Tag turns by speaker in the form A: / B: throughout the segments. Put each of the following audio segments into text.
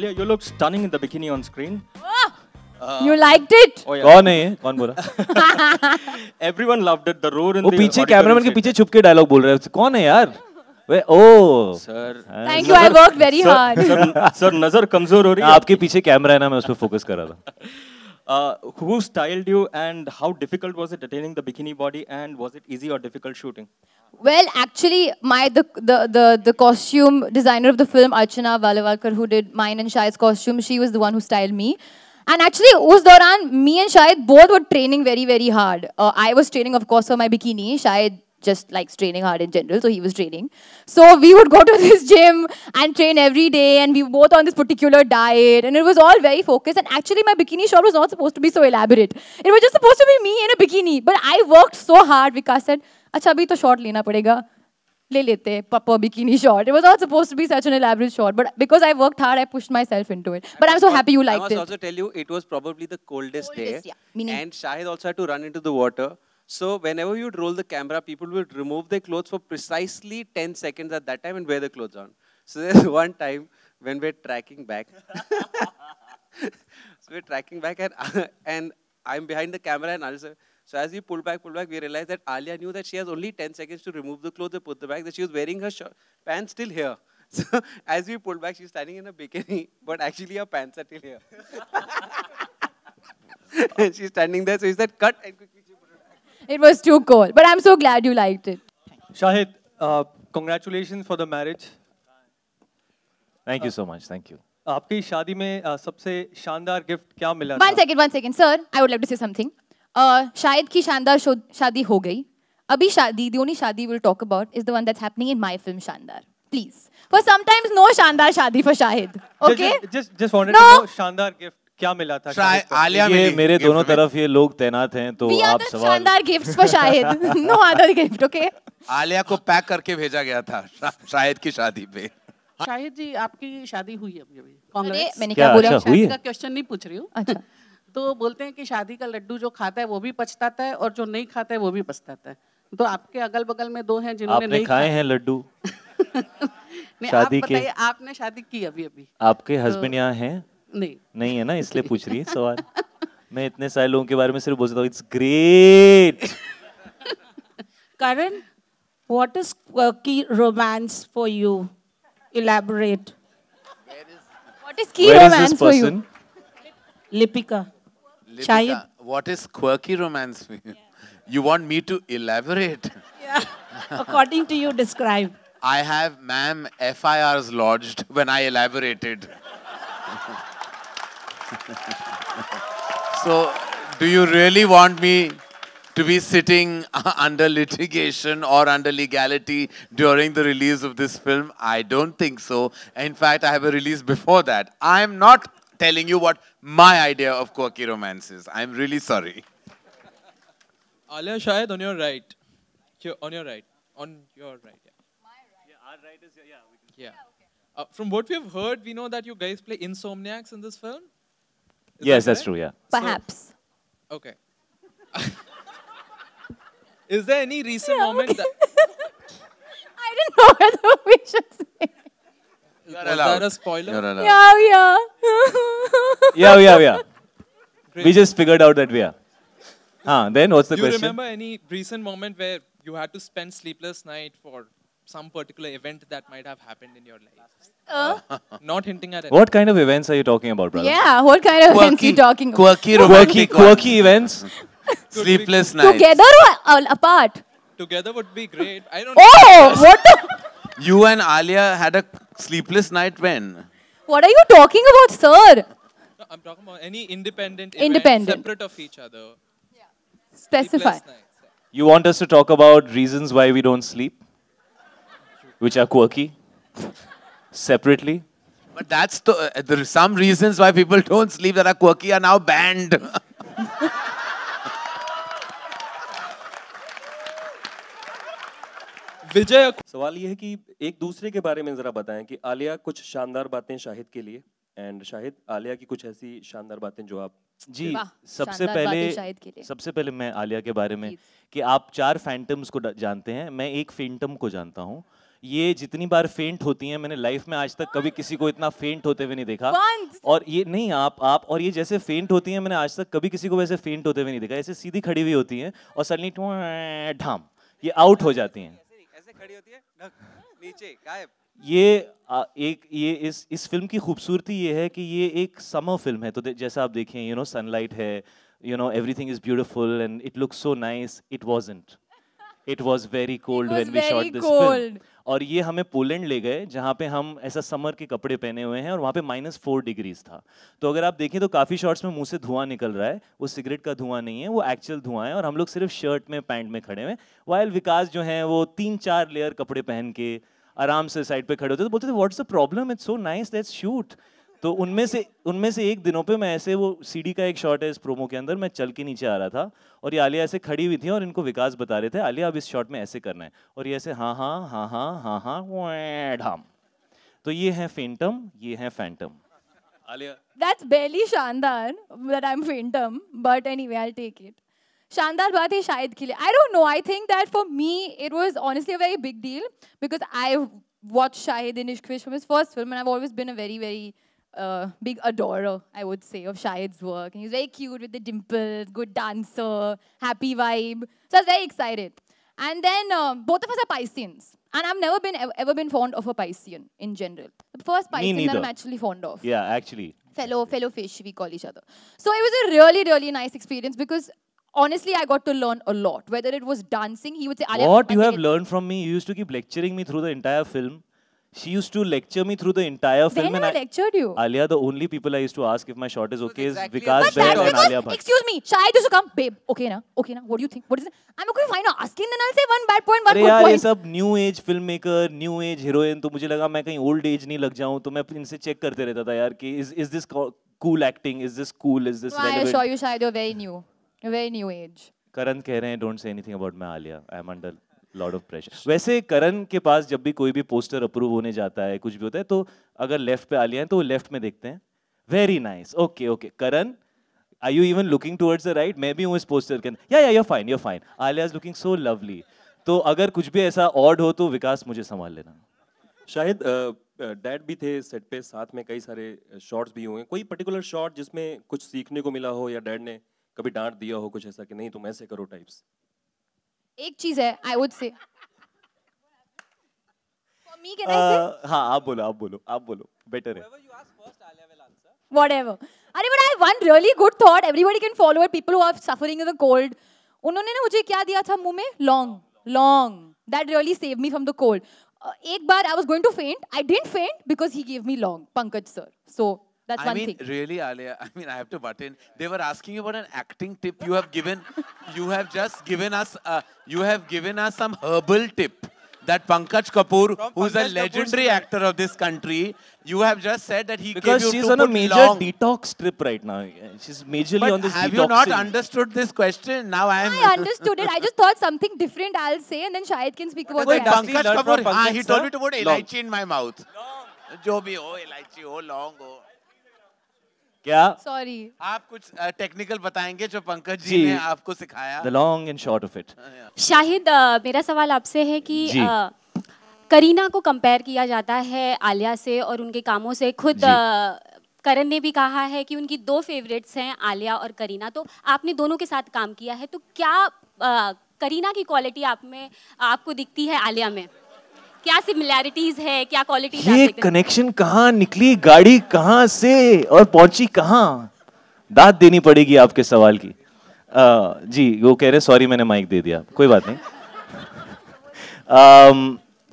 A: Alia, you look stunning in the bikini on screen.
B: Oh, uh, you liked it?
A: Oh, yeah. कौन है ये? कौन
C: बोल
A: Everyone loved it. The roar in वो the. पीछे cameraman के
C: पीछे छुप के डायलॉग बोल रहा है. कौन है यार? वे ओ sir thank you I work very hard sir नजर कमजोर हो रही है आपके पीछे कैमरा है ना मैं उस पर फोकस कर रहा था
A: Uh, who styled you and how difficult was it attaining the bikini body and was it easy or difficult shooting?
B: Well, actually, my the, the, the, the costume designer of the film, Archana Valawalkar, who did mine and Shahid's costume, she was the one who styled me. And actually, us dauran, me and Shahid both were training very, very hard. Uh, I was training, of course, for my bikini. Shahid just likes training hard in general, so he was training. So we would go to this gym and train every day, and we were both on this particular diet, and it was all very focused. And actually, my bikini shop was not supposed to be so elaborate. It was just supposed to be me in a bikini, but I worked so hard. Vikas said, "Acha, abhi to short lena padega." ले लेते bikini shot. It was not supposed to be such an elaborate shot, but because I worked hard, I pushed myself into it. But I I'm so happy you liked it. I must it. also
A: tell you, it was probably the coldest, coldest day, yeah. and Shahid also had to run into the water. So whenever you'd roll the camera, people would remove their clothes for precisely 10 seconds at that time and wear the clothes on. So there's one time when we're tracking back. so we're tracking back and, and I'm behind the camera and I'll say, so as we pull back, pull back, we realize that Alia knew that she has only 10 seconds to remove the clothes and put the bag, that she was wearing her pants still here. So as we pull back, she's standing in a bikini, but actually her pants are still here. and she's standing there, so he
C: said, cut and quickly
B: it was too cold. But I'm so glad you liked it.
C: Shahid, uh, congratulations for the marriage. Thank you so much. Thank you. आपकी शादी में uh, सबसे शानदार gift क्या मिला था? One second,
B: one second, sir. I would like to say something. Uh, शायद की शानदार शादी हो गई. अभी the only शादी we'll talk about is the one that's happening in my film शानदार. Please. For sometimes no शानदार शादी for Shahid. Okay?
A: Just, wanted to know. No. शानदार गिफ्ट. क्या मिला था शायद आलिया ये मेरे
C: दोनों तरफ ये लोग
D: तैनात हैं तो आप सवाल गिफ्ट्स पर शायद
E: no other gift okay
D: Alia को पैक करके भेजा गया था शाहिद की शादी पे
E: शाहिद जी आपकी शादी हुई है अभी कांग्रेस मैंने क्या बोला अच्छा, शादी का क्वेश्चन नहीं पूछ रही हूँ अच्छा तो बोलते हैं कि शादी का लड्डू जो खाता है वो भी पछताता है और जो नहीं खाता है वो भी पछताता है तो आपके अगल बगल में दो हैं जिन्होंने नहीं खाए हैं लड्डू शादी आप के आपने शादी की अभी अभी
C: आपके हस्बैंड तो, यहाँ हैं नहीं नहीं है ना इसलिए पूछ रही है सवाल मैं इतने सारे लोगों के बारे में सिर्फ बोलता हूँ it's great
E: Karan what is key romance for you elaborate what is key
D: romance for you
E: Lipika शायद
D: what is quirky romance for you you want me to elaborate
E: according to you describe
D: I have ma'am FIRs lodged when I elaborated so, do you really want me to be sitting under litigation or under legality during the release of this film? I don't think so. In fact, I have a release before that. I'm not telling you what my idea of quirky romance is. I'm really sorry.
A: Alia Shahid, on your right. on your right. On your right. Yeah.
D: My right. Yeah, our right is, yeah. yeah, yeah. yeah okay. uh,
A: from what we've heard, we know that you guys play insomniacs in this film.
C: Is yes, that that's true, yeah. Perhaps.
A: So, okay. Is there any recent yeah, okay. moment that...
B: I didn't know whether we should say. you
D: allowed. that a spoiler? Yeah, yeah.
B: yeah, oh, yeah,
C: yeah. Great. We just figured out that we are. Huh, then what's the Do question? Do you remember
A: any recent moment where you had to spend sleepless night for some particular event that might have happened in your life. Uh? uh, not hinting at
C: it. What kind of events are you talking about, brother? Yeah,
B: what kind of quirky, events you talking quirky
C: about? Quirky, quirky events?
D: Sleepless nights. Together
B: or apart? Together
D: would be great. I don't Oh, know. what the? You and Alia had a sleepless night when?
B: What are you talking about, sir? No, I'm talking about any independent, independent. separate of each other.
D: Yeah. Specify.
C: You want us to talk about reasons why we don't sleep?
D: which are quirky separately. But that's the, uh, there are some reasons why people don't sleep that are quirky are now banned. Vijay
C: सवाल ये है कि एक दूसरे के बारे में जरा बताएं कि आलिया कुछ शानदार बातें शाहिद के लिए एंड शाहिद आलिया की कुछ ऐसी शानदार बातें जो आप जी सबसे पहले सबसे पहले मैं आलिया के बारे में कि आप चार फैंटम्स को जानते हैं मैं एक फैंटम को जानता हूँ ये जितनी बार फेंट होती हैं मैंने लाइफ में आज तक कभी किसी को इतना फेंट होते हुए नहीं देखा और ये नहीं आप आप और ये जैसे फेंट होती हैं मैंने आज तक कभी किसी को वैसे फेंट होते हुए नहीं देखा ऐसे सीधी खड़ी हुई होती हैं और सडनली ढाम ये आउट हो जाती हैं खड़ी होती है नीचे गायब ये आ, एक ये इस इस फिल्म की खूबसूरती ये है कि ये एक समर फिल्म है तो जैसा आप देखें यू नो सनलाइट है you know everything is beautiful and it look so nice it isn't it was very cold when we shot this और ये हमें पोलैंड ले गए जहाँ पे हम ऐसा समर के कपड़े पहने हुए हैं और वहाँ पे माइनस फोर डिग्रीज था तो अगर आप देखें तो काफ़ी शॉर्ट्स में मुंह से धुआं निकल रहा है वो सिगरेट का धुआं नहीं है वो एक्चुअल धुआं है और हम लोग सिर्फ शर्ट में पैंट में खड़े हुए वायल विकास जो है वो तीन चार लेयर कपड़े पहन के आराम से साइड पे खड़े होते तो बोलते थे what's the problem it's so nice that's shoot तो उनमें से उनमें से एक दिनों पे मैं ऐसे वो सीडी का एक शॉट है इस प्रोमो के अंदर मैं चल के नीचे आ रहा था और ये आलिया ऐसे खड़ी हुई थी और इनको विकास बता रहे थे आलिया अब इस शॉट में ऐसे करना है और ये ऐसे हाँ हाँ हाँ हाँ हाँ हाँ ढाम तो ये है फेंटम ये है फैंटम
B: That's barely बेली शानदार that I am phantom but anyway I take it शानदार बात है शायद के लिए I don't know I think that for me it was honestly a very big deal because I watched Shahid in Ishq Vish from his first film and I've always been a very, very a big adorer, I would say, of Shahid's work. And he was very cute with the dimples, good dancer, happy vibe. So I was very excited. And then uh, both of us are Pisceans. And I've never been ever been fond of a Piscean in general. The first Piscean that I'm actually fond of.
C: Yeah, actually.
B: Fellow, fellow fish, we call each other. So it was a really, really nice experience because honestly, I got to learn a lot. Whether it was dancing, he would say, What? You have
C: learned from me? You used to keep lecturing me through the entire film. She used to lecture me through the entire when film. When I
B: lectured you?
C: Alia, the only people I used to ask if my shot is okay exactly. is Vikas Bell and Alia Bhatt. Excuse
B: me, Shahid used to come, babe, okay na, okay na, what do you think? What is it? I'm okay, fine Now asking then I'll say one bad point, one Aray good yaar, point. Yeah, ये
C: सब new age filmmaker, new age heroine, तो मुझे लगा मैं कहीं old age नहीं लग जाऊं, तो मैं इनसे चेक करते रहता था यार कि is is this cool acting, is this cool, is this relevant? I assure
B: you, Shahid, you're very new, you're very new age.
C: Karan कह रहे हैं don't say anything about मैं Alia, I'm under lot of pressure वैसे करण के पास जब भी कोई भी पोस्टर अप्रूव होने जाता है कुछ भी होता है तो अगर लेफ्ट पे आलिया है तो वो लेफ्ट में देखते हैं very nice okay okay Karan I you even looking towards the right मैं भी हूँ इस पोस्टर के अंदर yeah yeah you're fine you're fine Alia is looking so lovely तो अगर कुछ भी ऐसा ऑड हो तो विकास मुझे संभाल लेना शायद डैड भी थे सेट पे साथ में कई सारे शॉट्स भी होंगे कोई पर्टिकुलर शॉट जिसमें कुछ सीखने को मिला हो या डैड ने कभी डांट दिया हो कुछ ऐसा कि नहीं तुम ऐसे करो टाइप्स
B: एक चीज है आई वुड से
C: आप बोलो आप बोलो आप बोलो बेटर है
B: कोल्ड उन्होंने ना मुझे क्या दिया था मुंह में लॉन्ग लॉन्ग that really save me from the cold एक बार I was going to faint I didn't faint because he gave me लॉन्ग Pankaj sir so
D: That's I one mean, thing. really, Alia. I mean, I have to butt in. They were asking you about an acting tip you have given. you have just given us. Uh, you have given us some herbal tip that Pankaj Kapoor, From who's Pankaj a legendary Kapoor's actor of this country, you have just said that he because gave you she's on a major long.
C: detox trip right now. She's majorly but on this. Have detoxing. you not
D: understood this question? Now I am. I understood
B: it. I just thought something different. I'll say, and then Shahid can speak about Wait, Pankaj Kapoor. Pankaj, ah, he told me to put elaichi
D: in my mouth. Long. Jo bhi ho, elaichi ho, long ho. क्या sorry आप कुछ technical uh, बताएंगे जो पंकज जी, जी ने आपको सिखाया the
C: long and short of it
B: Shahid uh, मेरा सवाल आपसे है कि uh, करीना को कंपेयर किया जाता है आलिया से और उनके कामों से खुद करण ने भी कहा है कि उनकी दो फेवरेट्स हैं आलिया और करीना तो आपने दोनों के साथ काम किया है तो क्या करीना की क्वालिटी आप में आपको दिखती है आलिया में क्या सिमिलैरिटीज है क्या क्वालिटी ये
C: कनेक्शन कहाँ निकली गाड़ी कहाँ से और पहुंची कहाँ दाद देनी पड़ेगी आपके सवाल की आ, जी वो कह रहे सॉरी मैंने माइक दे दिया कोई बात नहीं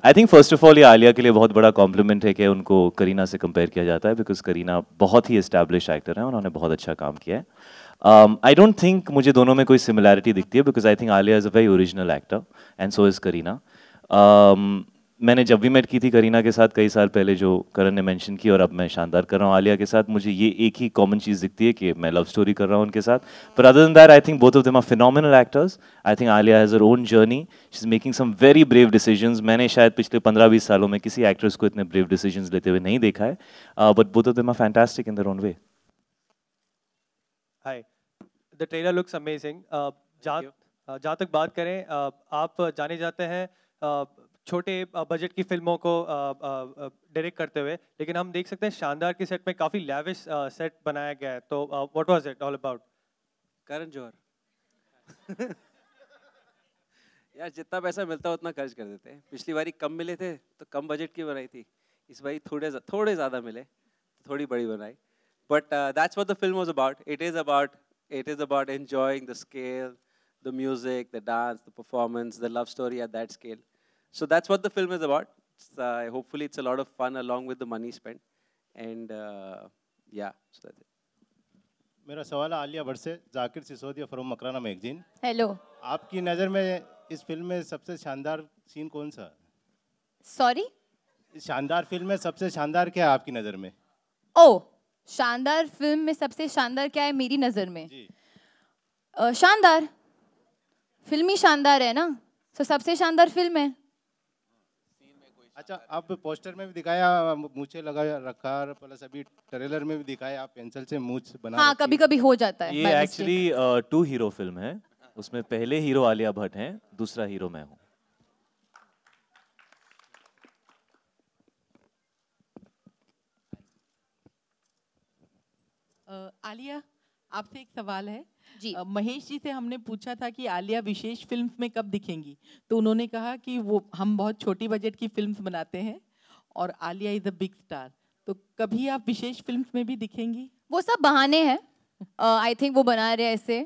C: I think first of all ये आलिया के लिए बहुत बड़ा कॉम्प्लीमेंट है कि उनको करीना से कंपेयर किया जाता है बिकॉज करीना बहुत ही इस्टेब्लिश एक्टर हैं उन्होंने बहुत अच्छा काम किया है आई डोंट थिंक मुझे दोनों में कोई सिमिलैरिटी दिखती है because I think Alia is a very original actor and so is Kareena मैंने जब भी मेट की थी करीना के साथ कई साल पहले जो करण ने मेंशन की और अब मैं शानदार कर रहा हूँ आलिया के साथ मुझे ये एक ही कॉमन चीज़ दिखती है कि मैं लव स्टोरी कर रहा हूँ उनके साथ पर other than that I think both of them are phenomenal actors I think Alia has her own journey she is making some very brave decision मैंने शायद पिछले पंद्रह बीस सालों में किसी एक्ट्रेस को इतने ब्रेव डिसीजन लेते हुए नहीं देखा है but both of them are fantastic in their own way hi the trailer looks amazing जहाँ तक बात करें uh, आप जाने जाते हैं uh, छोटे बजट की फिल्मों को डायरेक्ट करते हुए लेकिन हम देख सकते हैं शानदार के सेट में काफ़ी
A: लैविश सेट बनाया गया है तो what was it all about Karan Johar यार जितना पैसा मिलता है उतना खर्च कर देते हैं पिछली बारी कम मिले थे तो कम बजट की बनाई थी इस बारी थोड़े जा, थोड़े ज़्यादा मिले तो थोड़ी बड़ी बनाई but that's what the film was about it is about it is about enjoying the scale the music the dance the performance the love story at that scale So that's what the film is about. It's, uh, hopefully, it's a lot of fun along with the money spent. And uh, yeah, so that's it. मेरा सवाल आलिया भट्ट से Zakir Sisodia from Makrana magazine hello आपकी नज़र में इस film में सबसे शानदार सीन कौन सा सॉरी शानदार फिल्म में सबसे शानदार क्या है आपकी नज़र में
B: ओ शानदार फिल्म में सबसे शानदार क्या है मेरी नज़र में शानदार फिल्म ही शानदार है ना तो सबसे शानदार फिल्म है अच्छा आप
A: पोस्टर में भी दिखाया मुझे लगा रखा प्लस अभी ट्रेलर में
C: भी दिखाया आप पेंसिल से मुझ
E: बना
B: हाँ कभी कभी हो जाता है ये एक्चुअली
C: टू हीरो फिल्म है उसमें पहले हीरो आलिया भट्ट हैं दूसरा हीरो मैं हूँ
E: uh, आपसे एक सवाल है जी आ, महेश जी से हमने पूछा था कि आलिया विशेष फिल्म्स में कब दिखेंगी तो उन्होंने कहा कि वो हम बहुत छोटी बजट की फिल्म्स बनाते हैं और Alia is a big star तो कभी आप विशेष फिल्म्स में भी दिखेंगी
B: वो सब बहाने हैं आई थिंक वो बना रहे ऐसे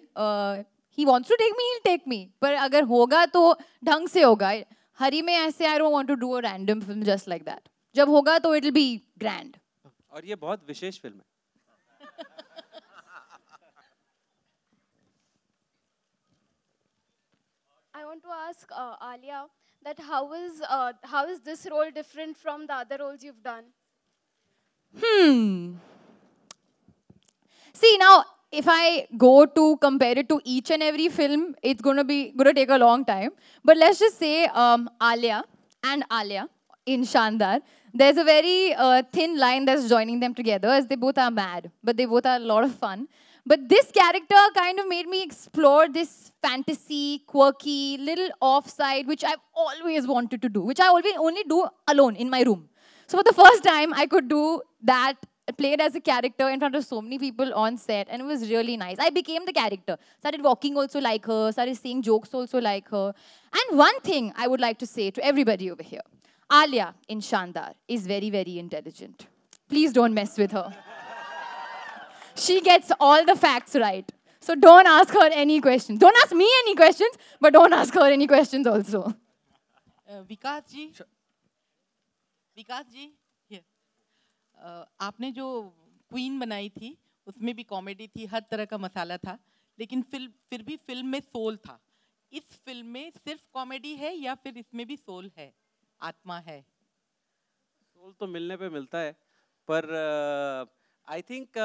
B: ही वॉन्ट्स टू टेक मी ही टेक मी पर अगर होगा तो ढंग से होगा हरी में ऐसे I want to do a random film just like that जब होगा तो इट विल बी ग्रैंड
A: और ये बहुत विशेष फिल्म है
B: want to ask uh, Alia that how is, uh, how is this role different from the other roles you've done? Hmm. See, now, if I go to compare it to each and every film, it's going to be going to take a long time. But let's just say um, Alia and Alia in Shandar, there's a very uh, thin line that's joining them together as they both are mad, but they both are a lot of fun. But this character kind of made me explore this fantasy, quirky, little offside, which I've always wanted to do, which I always only do alone in my room. So for the first time, I could do that, played as a character in front of so many people on set, and it was really nice. I became the character. Started walking also like her, started saying jokes also like her. And one thing I would like to say to everybody over here, Alia in Shandar is very, very intelligent. Please don't mess with her. She gets all the facts right. So don't ask her any questions. Don't ask me any questions, but don't ask her any questions also.
E: Uh, Vikas ji. Sure. Vikas ji, here. Uh, आपने जो queen बनाई थी उसमें भी comedy थी हर तरह का मसाला था लेकिन फिल्म फिर भी फिल्म में सोल था इस फिल्म में सिर्फ कॉमेडी है या फिर इसमें भी सोल है आत्मा है सोल
A: तो मिलने पे मिलता है पर I think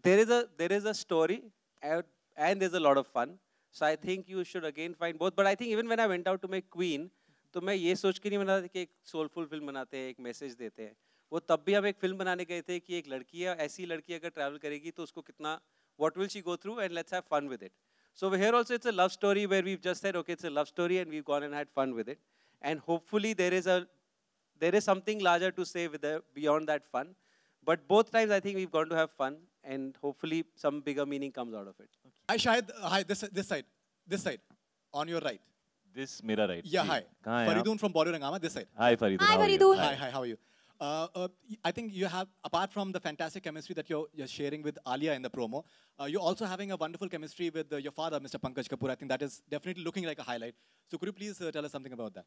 A: there is a there is a story and, and there's a lot of fun. So I think you should again find both. But I think even when I went out to make Queen, तो मैं ये सोच के नहीं बना था कि एक सोलफुल फिल्म बनाते हैं एक मैसेज देते हैं वो तब भी हम एक फिल्म बनाने गए थे कि एक लड़की है ऐसी लड़की अगर ट्रैवल करेगी तो उसको कितना what will she go through and let's have fun with it. So here also it's a love story where we've just said, okay, it's a love story and we've gone and had fun with it. And hopefully there is a there is something larger to say with the, beyond that fun. But both times, I think we've gone to have fun, and hopefully, some bigger meaning comes out of it.
D: Okay. Hi, Shahid. Uh, hi, this, this side.
C: This side. On your right. This mirror right. Yeah, hi. Faridun from Bollywood this side. Hi, Faridun. Hi, Faridun. Hi, hi, how are you? Uh, uh, I think you have, apart from the fantastic chemistry that you're, you're sharing with Alia in the promo, uh, you're also having a wonderful chemistry with uh, your father, Mr. Pankaj Kapoor. I think that is definitely looking like a highlight. So could you please uh, tell us something about that?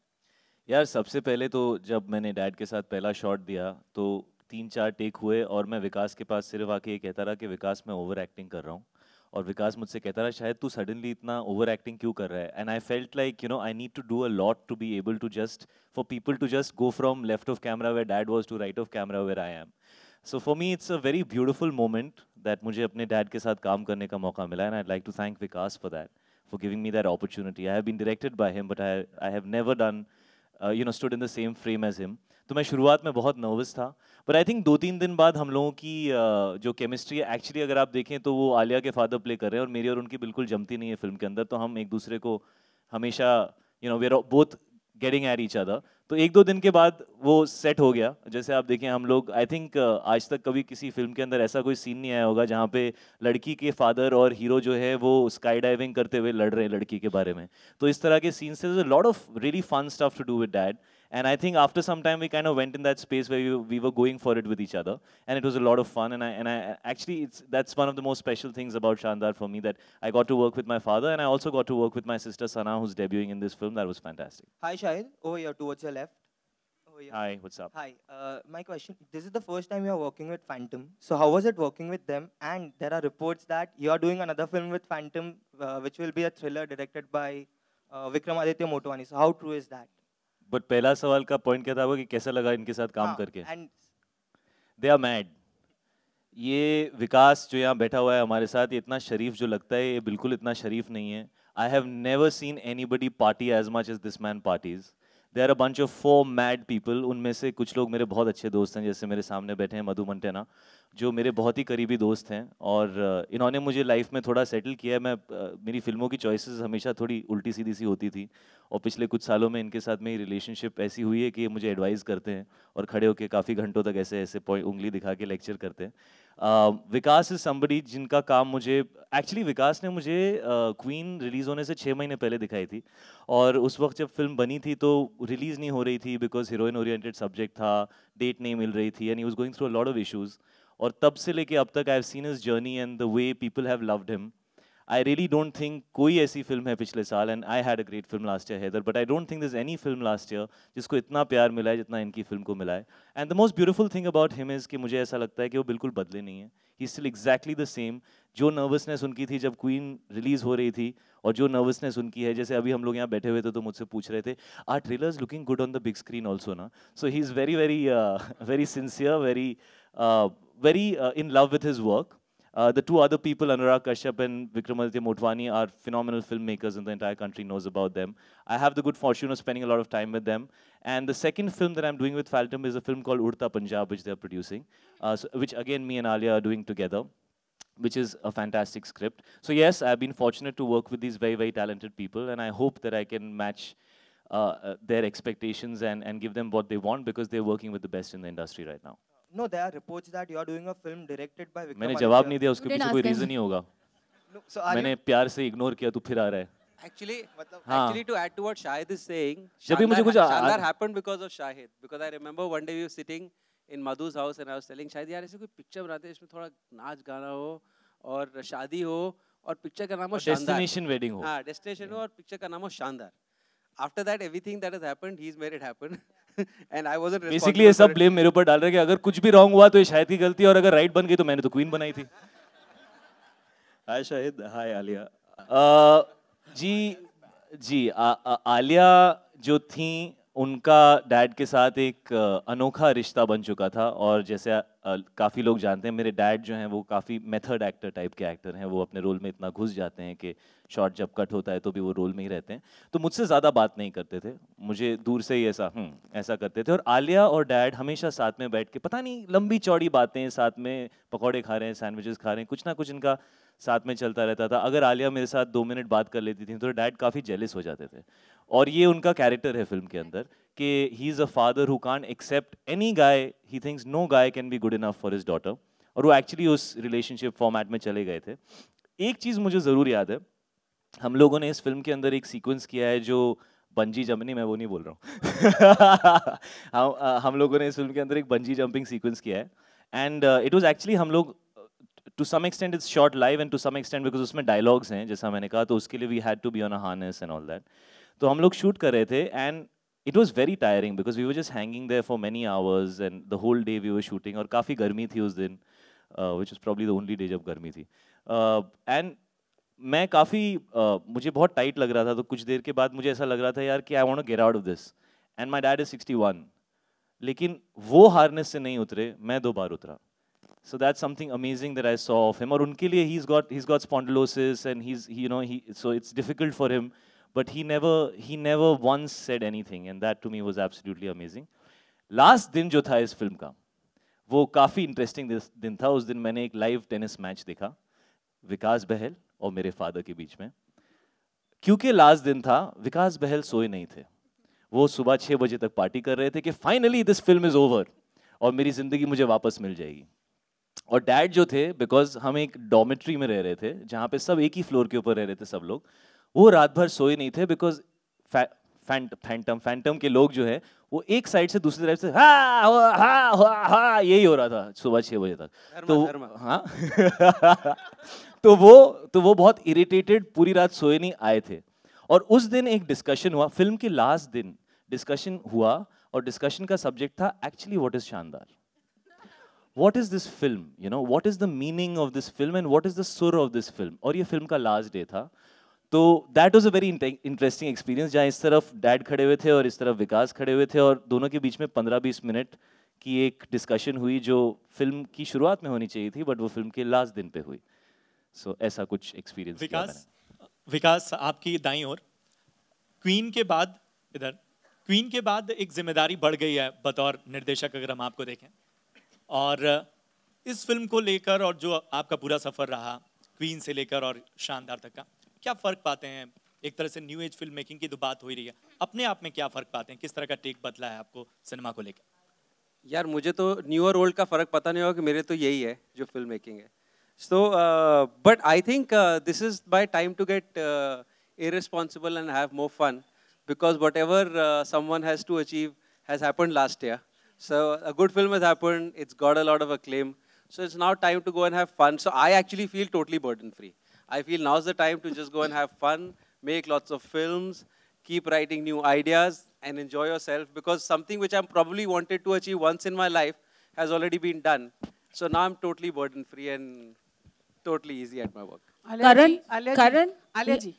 C: Yeah. First of all, when I shot के first पहला shot दिया तीन चार take हुए और मैं विकास के पास सिर्फ आके ये कहता रहा कि विकास मैं ओवर एक्टिंग कर रहा हूँ और विकास मुझसे कहता रहा शायद तू सडनली इतना ओवर एक्टिंग क्यों कर रहा है and I felt like you know I need to do a lot to be able to just for people to just go from left of camera where dad was to right of camera where I am so for me it's a very beautiful moment that मुझे अपने dad के साथ काम करने का मौका मिला and I like to thank Vikas for that for giving me that opportunity I have been directed by him but I I have never done you know stood in the same frame as him तो मैं शुरुआत में बहुत nervous था but I think दो तीन दिन बाद हम लोगों की uh, जो केमिस्ट्री है एक्चुअली अगर आप देखें तो वो आलिया के फादर प्ले कर रहे हैं और मेरी और उनकी बिल्कुल जमती नहीं है फिल्म के अंदर तो हम एक दूसरे को हमेशा you know we're both getting uh each other तो एक दो दिन के बाद वो सेट हो गया जैसे आप देखें हम लोग आई थिंक आज तक कभी किसी फिल्म के अंदर ऐसा कोई सीन नहीं आया होगा जहाँ पे लड़की के फादर और हीरो जो है वो स्काई डाइविंग करते हुए लड़ रहे हैं लड़की के बारे में तो इस तरह के सीन से lot of really fun stuff to do with dad And I think after some time, we kind of went in that space where we, we were going for it with each other. And it was a lot of fun. And I, and I actually, it's, that's one of the most special things about Shandar for me that I got to work with my father and I also got to work with my sister Sana, who's debuting in this film. That was fantastic.
A: Hi, Shahid. Over here, towards your left. Over here. Hi, what's up? Hi. Uh, my question this is the first time you're working with Phantom. So, how was it working with them? And there are reports that you're doing another film with Phantom, uh, which will be a thriller directed by uh, Vikramaditya Motwani. So, how true is that?
C: But पहला सवाल का point क्या था वो कि कैसा लगा इनके साथ काम हाँ, करके दे आर मैड ये विकास जो यहाँ बैठा हुआ है हमारे साथ ये इतना शरीफ जो लगता है ये बिल्कुल इतना शरीफ नहीं है I have never seen anybody party as much as this man parties they are a bunch of four mad people उनमें से कुछ लोग मेरे बहुत अच्छे दोस्त हैं जैसे मेरे सामने बैठे हैं मधु मंटेना जो मेरे बहुत ही करीबी दोस्त हैं और इन्होंने मुझे लाइफ में थोड़ा सेटल किया मैं मेरी फिल्मों की चॉइसेस हमेशा थोड़ी उल्टी सीधी सी होती थी और पिछले कुछ सालों में इनके साथ मेरी रिलेशनशिप ऐसी हुई है कि ये मुझे एडवाइस करते हैं और खड़े होकर काफ़ी घंटों तक ऐसे ऐसे उंगली दिखा के लेक्चर करते हैं विकास इज संबड़ी जिनका काम मुझे एक्चुअली विकास ने मुझे क्वीन रिलीज़ होने से छः महीने पहले दिखाई थी और उस वक्त जब फिल्म बनी थी तो रिलीज़ नहीं हो रही थी बिकॉज हीरोइन ओरिएंटेड सब्जेक्ट था डेट नहीं मिल रही थी and he was going through lot of issues और तब से लेके अब तक I have seen his journey and the way people have loved him I really don't think कोई ऐसी फिल्म है पिछले साल and I had a great film last year Haider but I don't think this any film last year जिसको इतना प्यार मिला है जितना इनकी फिल्म को मिला है and the most beautiful thing about him is कि मुझे ऐसा लगता है कि वो बिल्कुल बदले नहीं है he still exactly the same जो नर्वसनेस उनकी थी जब क्वीन रिलीज़ हो रही थी और जो नर्वसनेस उनकी है जैसे अभी हम लोग यहाँ बैठे हुए थे तो मुझसे पूछ रहे थे our trailer is looking good on the big screen also ना so he is very very very sincere very very uh, in love with his work. Uh, the two other people, Anurag Kashyap and Vikramaditya Motwani, are phenomenal filmmakers and the entire country knows about them. I have the good fortune of spending a lot of time with them. And the second film that I'm doing with Falcom is a film called Urta Punjab, which they're producing, uh, so, which again me and Alia are doing together, which is a fantastic script. So yes, I've been fortunate to work with these very, very talented people and I hope that I can match uh, uh their expectations and, and give them what they want because they're working with the best in the industry right now. no there are reports that you are doing a film directed by Vikram मैंने जवाब नहीं दिया उसके पीछे कोई reason ही होगा so मैंने you... प्यार से इग्नोर किया तू फिर आ रहा है
A: actually मतलब हाँ. actually to add to what Shahid is saying जब भी मुझे कुछ shahid happened because of Shahid because I remember one day we were sitting in Madhu's house and I was telling Shahid यार ऐसे कोई picture बनाते हैं इसमें थोड़ा नाच गाना हो और शादी हो और picture का नाम हो शानदार destination wedding हो हाँ destination हो और picture का नाम हो शानदार after that everything that has happened he's made it happen and I wasn't basically ये सब ब्लेम मेरे
C: ऊपर डाल रहे हैं कि अगर कुछ भी रॉन्ग हुआ तो ये शायद की गलती और अगर राइट बन गई तो मैंने तो क्वीन बनाई थी हाय शाहिद हाय आलिया uh, जी जी आ, आ, आलिया जो थी उनका डैड के साथ एक अनोखा रिश्ता बन चुका था और जैसे काफ़ी लोग जानते हैं मेरे डैड जो हैं वो काफ़ी मेथड एक्टर टाइप के एक्टर हैं वो अपने रोल में इतना घुस जाते हैं कि शॉट जब कट होता है तो भी वो रोल में ही रहते हैं तो मुझसे ज़्यादा बात नहीं करते थे मुझे दूर से ही ऐसा हम्म, ऐसा करते थे और आलिया और डैड हमेशा साथ में बैठ के पता नहीं लंबी चौड़ी बातें साथ में पकौड़े खा रहे हैं सैंडविचेस खा रहे हैं कुछ ना कुछ इनका साथ में चलता रहता था अगर आलिया मेरे साथ दो मिनट बात कर लेती थी तो डैड काफ़ी जेलिस हो जाते थे और ये उनका कैरेक्टर है फिल्म के अंदर कि he is a father who can't accept any guy he thinks no guy can be good enough for his daughter और वो एक्चुअली उस रिलेशनशिप फॉर्मेट में चले गए थे एक चीज़ मुझे ज़रूर याद है हम लोगों ने इस फिल्म के अंदर एक सीक्वेंस किया है जो बंजी जंपनी मैं वो नहीं बोल रहा हूँ हम हम लोगों ने इस फिल्म के अंदर एक बंजी जंपिंग सीक्वेंस किया है एंड इट वॉज एक्चुअली हम लोग to some extent it's short live and to some extent because उसमें डायलॉग्स हैं जैसा मैंने कहा तो उसके लिए we had to be on a harness and all that तो हम लोग शूट कर रहे थे and it was very tiring because we were just hanging there for many hours and the whole day we were shooting और काफ़ी गर्मी थी उस दिन which is probably the only day जब गर्मी थी एंड मैं काफ़ी uh, मुझे बहुत टाइट लग रहा था तो कुछ देर के बाद मुझे ऐसा लग रहा था यार कि I want get out of this and my dad is sixty one लेकिन वो हारनेस से नहीं उतरे मैं दो बार उतरा so that something amazing that I saw of him और उनके लिए he is got he's got spondylosis and he you know he so it's difficult for him but he never he never once said anything and that to me was absolutely amazing last दिन जो था इस film का वो काफ़ी interesting दिन था उस दिन मैंने एक लाइव टेनिस मैच देखा विकास बहल और मेरे फादर के बीच में क्योंकि लास्ट दिन था विकास बहल सोए नहीं थे वो सुबह छः बजे तक पार्टी कर रहे थे कि finally this film is over और मेरी ज़िंदगी मुझे वापस मिल जाएगी और डैड जो थे बिकॉज हम एक डॉमेट्री में रह रहे थे जहाँ पे सब एक ही फ्लोर के ऊपर रह रहे थे सब लोग वो रात भर सोए नहीं थे बिकॉज फैंट फैंटम फैंटम के लोग जो है वो एक साइड से दूसरी तरफ से हा हा हा हा यही हो रहा था सुबह छः बजे तक तो हाँ तो वो तो वो बहुत इरिटेटेड पूरी रात सोए नहीं आए थे और उस दिन एक डिस्कशन हुआ फिल्म के लास्ट दिन डिस्कशन हुआ और डिस्कशन का सब्जेक्ट था actually what is Shaandaar what is this film you know what is the meaning of this film and what is the sur of this film और ये फिल्म का लास्ट डे था तो that was a very interesting experience जहाँ इस तरफ dad खड़े हुए थे और इस तरफ विकास खड़े हुए थे और दोनों के बीच में पंद्रह बीस मिनट की एक डिस्कशन हुई जो फिल्म की शुरुआत में होनी चाहिए थी बट वो फिल्म के लास्ट दिन पे हुई सो ऐसा कुछ एक्सपीरियंस विकास विकास आपकी दाई और क्वीन के बाद इधर क्वीन के बाद एक जिम्मेदारी बढ़ गई है बतौर निर्देशक अगर हम आपको देखें और इस फिल्म को लेकर और जो आपका पूरा सफ़र रहा क्वीन से लेकर और शानदार तक का क्या फ़र्क पाते हैं एक तरह से न्यू एज फिल्म मेकिंग की तो बात हो ही रही है अपने आप में क्या फ़र्क पाते हैं किस तरह का टेक बदला है आपको
A: सिनेमा को लेकर यार मुझे तो न्यू और ओल्ड का फ़र्क पता नहीं होगा कि मेरे तो यही है जो फिल्म मेकिंग है So, uh, but I think uh, this is my time to get uh, irresponsible and have more fun because whatever uh, someone has to achieve has happened last year. So a good film has happened, it's got a lot of acclaim. So it's now time to go and have fun. So I actually feel totally burden free. I feel now's the time to just go and have fun, make lots of films, keep writing new ideas and enjoy yourself because something which I'm probably wanted to achieve once in my life has already been done. So now I'm totally burden free and totally easy at my work.
E: Karan, Karan, Alya ji.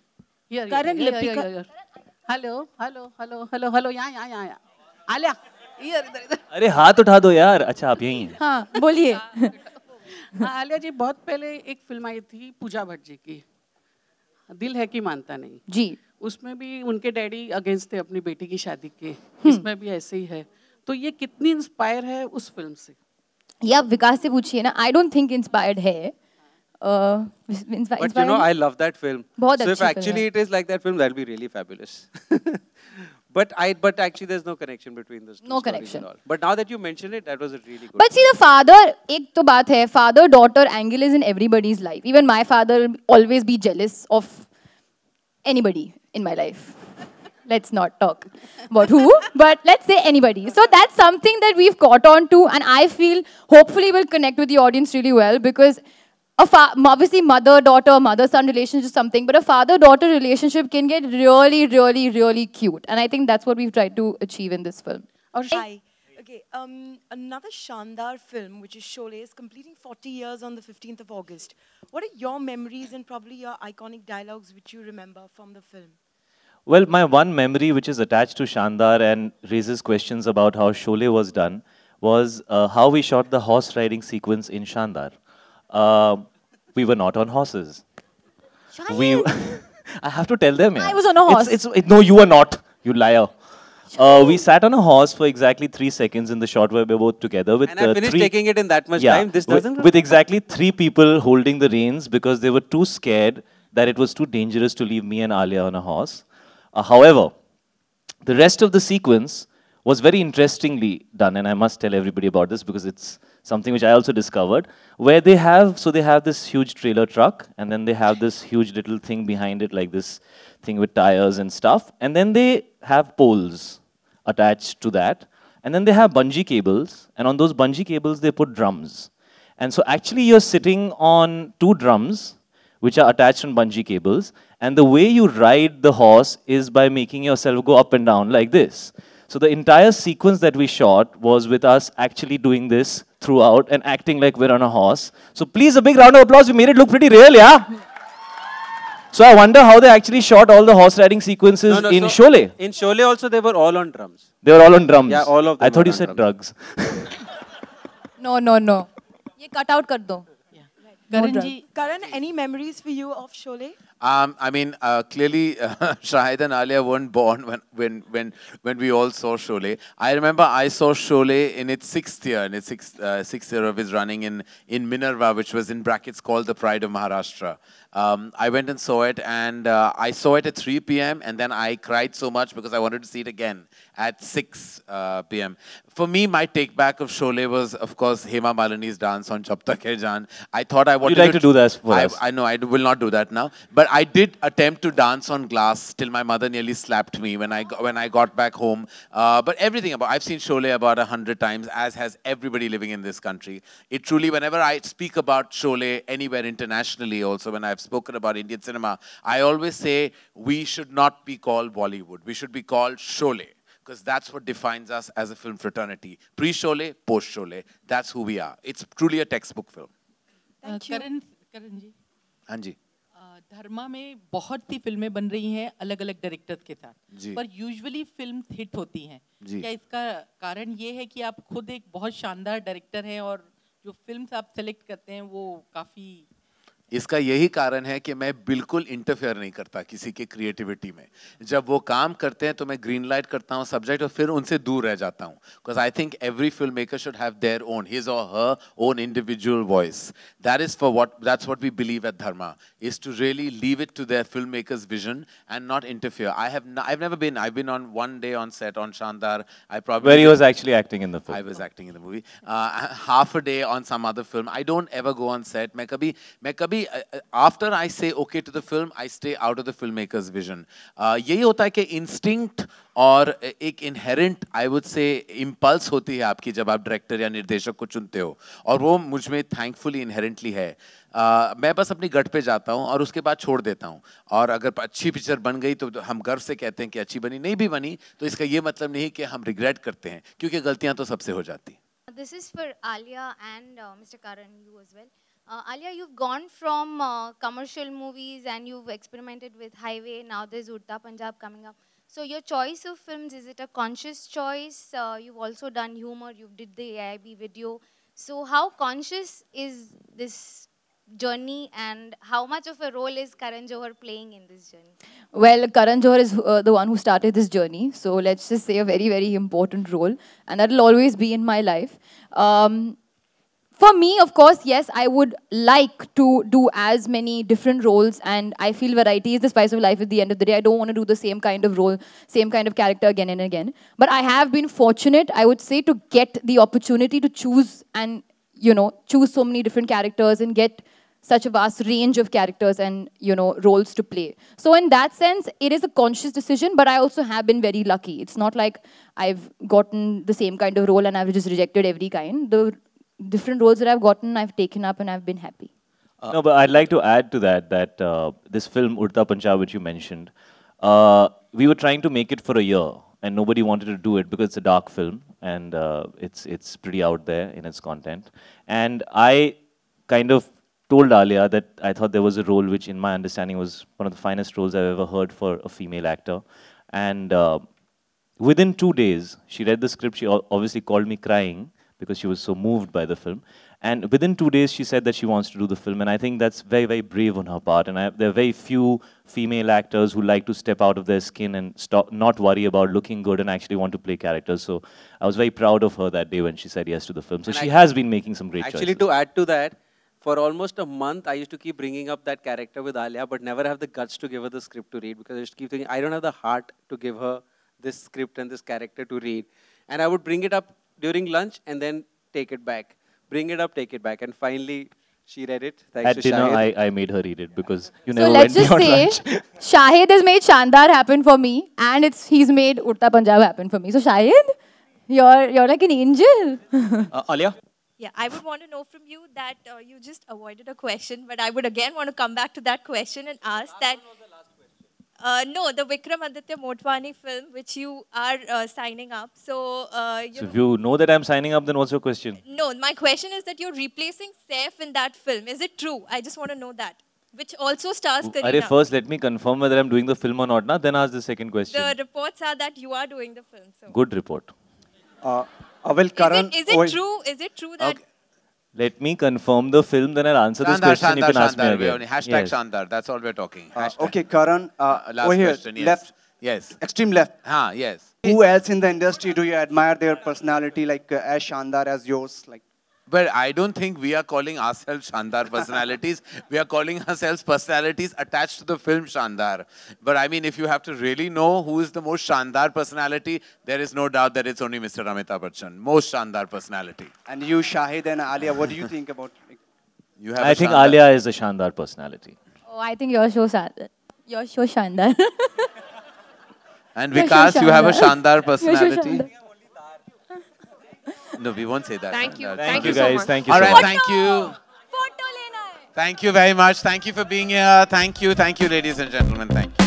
E: Karan Lipika. Hello, hello, hello, hello, hello. यहाँ यहाँ यहाँ यहाँ. Alya. इधर इधर
C: अरे हाथ उठा दो यार. अच्छा आप यहीं हैं.
E: हाँ बोलिए. हाँ, आलिया जी बहुत पहले एक फिल्म आई थी पूजा भट्ट जी की दिल है कि मानता नहीं जी उसमें भी उनके डैडी अगेंस्ट थे अपनी बेटी की शादी के हम्म। इसमें भी ऐसे ही है तो ये कितनी इंस्पायर है उस फिल्म से
B: या विकास से पूछिए ना आई डोंट थिंक इंस्पायर्ड है Uh, but you know,
E: I
A: love that film. so if actually it is like that film, that'll be really fabulous. but I, but actually, there's no connection between those. Two no connection. At all. But now that you mention it, that was a really good. But see, the father,
B: एक तो बात father father-daughter angle is in everybody's life. Even my father will always be jealous of anybody in my life. let's not talk about who, but let's say anybody. So that's something that we've caught on to, and I feel hopefully will connect with the audience really well because a obviously mother-daughter, mother-son relationship something, but a father-daughter relationship can get really, really, really cute. And I think that's what we've tried to achieve in this film. Hi. Okay, um, another Shandar film, which is Sholay, is completing 40 years on the 15th of August. What are your memories and probably your iconic dialogues which you remember from the film?
C: Well, my one memory which is attached to Shandar and raises questions about how Sholay was done was uh, how we shot the horse riding sequence in Shandar. Uh, we were not on horses. Giant. We, I have to tell them. Yeah. I was on a horse. It's, it's, it, no, you were not. You liar. Uh, we sat on a horse for exactly three seconds in the shot where we were both together. With, and I uh, finished three, taking it in that much yeah, time. This doesn't. With, with exactly three people holding the reins because they were too scared that it was too dangerous to leave me and Alia on a horse. Uh, however, the rest of the sequence was very interestingly done, and I must tell everybody about this because it's something which I also discovered, where they have, so they have this huge trailer truck, and then they have this huge little thing behind it, like this thing with tires and stuff, and then they have poles attached to that, and then they have bungee cables, and on those bungee cables, they put drums. And so actually you're sitting on two drums, which are attached on bungee cables, and the way you ride the horse is by making yourself go up and down like this. So the entire sequence that we shot was with us actually doing this throughout and acting like we're on a horse. So please, a big round of applause. We made it look pretty real, yeah? So I wonder how they actually shot all the horse riding sequences no, no, in so Sholay.
A: In Sholay also, they were all on drums.
C: They were all on drums. Yeah, all of them.
D: I thought you said drums. drugs.
B: no, no, no. ये cut out कर do. Yeah. Karan, Karan, any memories for you of Sholay?
D: Um, I mean, uh, clearly, uh, Shahid and Alia weren't born when, when, when, when we all saw Sholay. I remember I saw Sholay in its sixth year, in its sixth, uh, sixth year of its running in, in Minerva, which was in brackets called the Pride of Maharashtra. Um, I went and saw it, and uh, I saw it at 3 p.m., and then I cried so much because I wanted to see it again at 6 uh, p.m. For me, my take back of Sholay was, of course, Hema Malini's dance on Jab Tak I thought I wanted you like to, to do that for I, us. I know, I will not do that now. But but I did attempt to dance on glass till my mother nearly slapped me when I, when I got back home. Uh, but everything about, I've seen Sholay about a hundred times, as has everybody living in this country. It truly, whenever I speak about Sholay anywhere internationally also, when I've spoken about Indian cinema, I always say we should not be called Bollywood. We should be called Sholay because that's what defines us as a film fraternity. Pre-Sholay, post-Sholay, that's who we are. It's truly a textbook film.
E: Thank uh, you. Karan, Karanji. Anji. धर्मा में बहुत सी फिल्में बन रही हैं अलग अलग directors के साथ पर यूजुअली फिल्म हिट होती हैं क्या इसका कारण ये है कि आप खुद एक बहुत शानदार डायरेक्टर हैं और जो फिल्म्स आप सेलेक्ट करते हैं वो काफ़ी
D: इसका यही कारण है कि मैं बिल्कुल इंटरफेयर नहीं करता किसी के क्रिएटिविटी में जब वो काम करते हैं तो मैं ग्रीन लाइट करता हूँ सब्जेक्ट और फिर उनसे दूर रह जाता हूँ because I think every film maker should have their own his और her own individual voice that is for what that's what we believe at Dharma is to really leave it to their film makers vision and not interfere I have I never been I been on one day on set on Shaandaar I problem Where he was
C: actually acting in the film. I
D: was acting in the movie. Uh, half a day on some other film. I don't ever मैं कभी मैं कभी कभी after I say okay to the film I stay out of the film makers vision यही होता है कि instinct और एक inherent I would say impulse होती है आपकी जब आप डायरेक्टर या निर्देशक को चुनते हो और वो मुझ में थैंकफुली इनहेरेंटली है Uh, मैं बस अपनी गट पे जाता हूँ और उसके बाद छोड़ देता हूँ और अगर अच्छी पिक्चर बन गई तो हम गर्व से कहते हैं कि अच्छी बनी नहीं भी बनी तो इसका ये मतलब नहीं कि हम रिग्रेट करते हैं क्योंकि गलतियाँ तो सबसे हो जाती
B: this is for Alia and mister Karan you as well Uh, Alia, you've gone from uh, commercial movies and you've experimented with Highway. Now there's Urta Punjab coming up. So your choice of films, is it a conscious choice? Uh, you've also done humor. You did the AIB video. So how conscious is this journey and how much of a role is Karan Johar playing in this journey? Well, Karan Johar is uh, the one who started this journey. So let's just say a very, very important role. And that'll always be in my life. Um, for me, of course, yes, I would like to do as many different roles, and I feel variety is the spice of life at the end of the day. I don't want to do the same kind of role, same kind of character again and again. But I have been fortunate, I would say, to get the opportunity to choose and, you know, choose so many different characters and get such a vast range of characters and, you know, roles to play. So, in that sense, it is a conscious decision, but I also have been very lucky. It's not like I've gotten the same kind of role and I've just rejected every kind. The different roles that I've gotten, I've taken up and I've been happy.
C: Uh, no, but I'd like to add to that that uh, this film Urta Pancha, which you mentioned, uh, we were trying to make it for a year, and nobody wanted to do it because it's a dark film and uh, it's it's pretty out there in its content. And I kind of told Alia that I thought there was a role which, in my understanding, was one of the finest roles I've ever heard for a female actor, and uh, within two days, she read the script. She obviously called me crying because she was so moved by the film. And within two days, she said that she wants to do the film. And I think that's very, very brave on her part. And I, there are very few female actors who like to step out of their skin and stop, not worry about looking good and actually want to play characters. So I was very proud of her that day when she said yes to the film. So and she I has been making some great actually choices.
A: Actually, to add to that, for almost a month, I used to keep bringing up that character with Alia, but never have the guts to give her the script to read because I just keep thinking, I don't have the heart to give her this script and this character to read. And I would bring it up during lunch and then take it back. Bring it up, take it back. And finally, she read it. Thanks At to dinner, I,
C: I made her read it because you so never let's went just
B: say, Shahid has made Shandar happen for me, and it's he's made Uttar Punjab happen for me. So Shahid, you're you're like an angel. uh, Alia. Yeah, I would want to know from you that uh, you just avoided a question, but I would again want to come back to that question and ask that uh, no, the Vikramaditya Motwani film, which you are uh, signing up. So, uh, you so if
C: you know that I'm signing up, then what's your question?
B: No, my question is that you're replacing Saif in that film. Is it true? I just want to know that. Which also stars Kareena. Array, first
C: let me confirm whether I'm doing the film or not. Na? Then ask the second question. The
B: reports are that you are doing the film.
C: So. Good report. Uh, well, Karan, is it, is it oh,
D: true? Is it true that... Okay.
C: Let me confirm the film, then I'll answer Shandar, this question. Shandar, you can ask Shandar, me again. Only, hashtag yes.
D: Shandar, that's all we're talking. Uh, okay, Karan, uh, uh last over question, here, yes. left. Yes. Extreme left. yes.
A: Who else in the industry do you admire their personality like uh, as Shandar as yours? Like
D: but I don't think we are calling ourselves Shandar personalities. we are calling ourselves personalities attached to the film Shandar. But I mean, if you have to really know who is the most Shandar personality, there is no doubt that it's only Mr. Amitabh Bachchan. Most Shandar personality. And you, Shahid and Alia, what do you think about... You have I think Shandar.
C: Alia is a Shandar personality.
B: Oh, I think you're so, you're so Shandar.
D: and Vikas, you have a Shandar personality. No, we won't say that. Thank you. Thank, thank you, guys. So thank you. All right. So thank you. Thank you very much. Thank you for being here. Thank you. Thank you, ladies and gentlemen. Thank you.